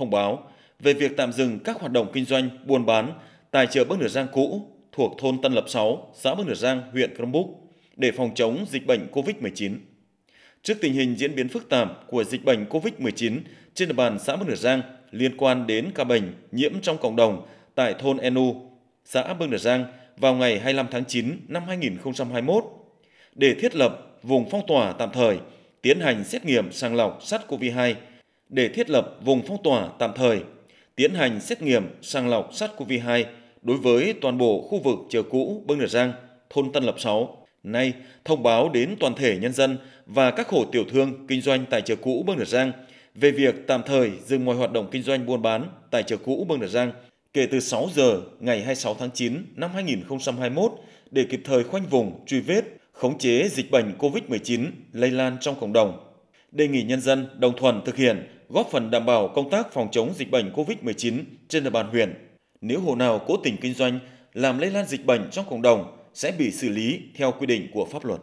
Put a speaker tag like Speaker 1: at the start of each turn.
Speaker 1: thông báo về việc tạm dừng các hoạt động kinh doanh, buôn bán tại chợ Bắc Nửa Giang cũ thuộc thôn Tân Lập 6, xã Bắc Nửa Giang, huyện Crong Búc để phòng chống dịch bệnh COVID-19. Trước tình hình diễn biến phức tạp của dịch bệnh COVID-19 trên địa bàn xã Bắc Nửa Giang liên quan đến ca bệnh nhiễm trong cộng đồng tại thôn Enu, xã Bắc Nửa Giang vào ngày 25 tháng 9 năm 2021 để thiết lập vùng phong tỏa tạm thời, tiến hành xét nghiệm sàng lọc SARS-CoV-2 để thiết lập vùng phong tỏa tạm thời, tiến hành xét nghiệm sàng lọc sars CoV-2 đối với toàn bộ khu vực chợ cũ Bưng Đờ Giang, thôn Tân Lập 6. Nay, thông báo đến toàn thể nhân dân và các hộ tiểu thương kinh doanh tại chợ cũ Bưng Đờ Giang về việc tạm thời dừng mọi hoạt động kinh doanh buôn bán tại chợ cũ Bưng Đờ Giang kể từ 6 giờ ngày 26 tháng 9 năm 2021 để kịp thời khoanh vùng, truy vết, khống chế dịch bệnh COVID-19 lây lan trong cộng đồng đề nghị nhân dân đồng thuận thực hiện, góp phần đảm bảo công tác phòng chống dịch bệnh COVID-19 trên địa bàn huyện. Nếu hộ nào cố tình kinh doanh, làm lây lan dịch bệnh trong cộng đồng sẽ bị xử lý theo quy định của pháp luật.